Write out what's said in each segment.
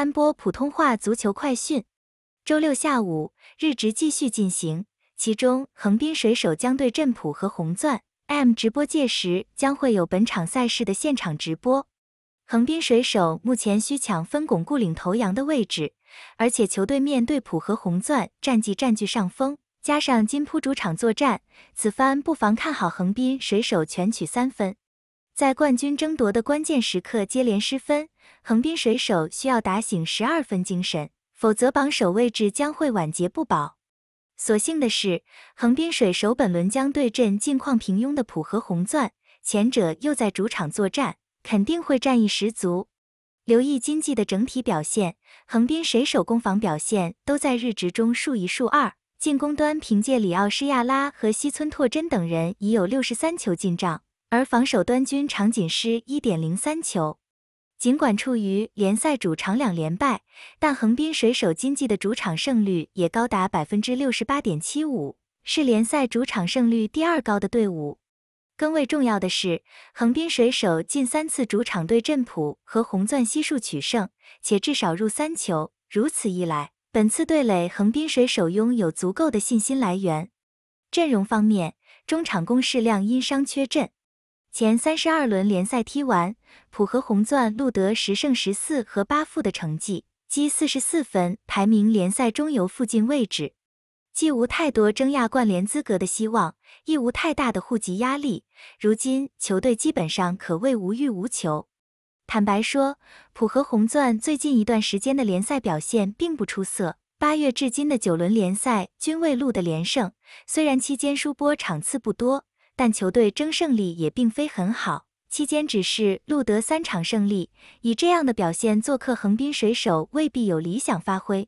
三播普通话足球快讯，周六下午日职继续进行，其中横滨水手将对阵浦和红钻。M 直播届时将会有本场赛事的现场直播。横滨水手目前需抢分巩固领头羊的位置，而且球队面对浦和红钻战绩占据上风，加上金扑主场作战，此番不妨看好横滨水手全取三分。在冠军争夺的关键时刻接连失分，横滨水手需要打醒十二分精神，否则榜首位置将会晚节不保。所幸的是，横滨水手本轮将对阵近况平庸的浦和红钻，前者又在主场作战，肯定会战意十足。留意今季的整体表现，横滨水手攻防表现都在日职中数一数二。进攻端凭借里奥施亚拉和西村拓真等人，已有六十三球进账。而防守端均场仅失一点零三球，尽管处于联赛主场两连败，但横滨水手今季的主场胜率也高达百分之六十八点七五，是联赛主场胜率第二高的队伍。更为重要的是，横滨水手近三次主场对阵浦和红钻悉数取胜，且至少入三球。如此一来，本次对垒横滨水手拥有足够的信心来源。阵容方面，中场攻势量因伤缺阵。前三十二轮联赛踢完，浦和红钻录得十胜十四和八负的成绩，积四十四分，排名联赛中游附近位置。既无太多争亚冠联资格的希望，亦无太大的护级压力。如今球队基本上可谓无欲无求。坦白说，浦和红钻最近一段时间的联赛表现并不出色，八月至今的九轮联赛均未录得连胜，虽然期间输波场次不多。但球队争胜利也并非很好，期间只是录得三场胜利。以这样的表现做客横滨水手未必有理想发挥。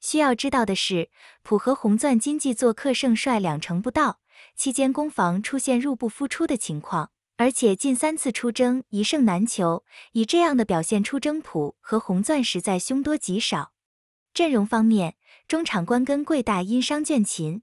需要知道的是，浦和红钻今季做客胜率两成不到，期间攻防出现入不敷出的情况，而且近三次出征一胜难求。以这样的表现出征浦和红钻实在凶多吉少。阵容方面，中场关根贵大因伤倦勤。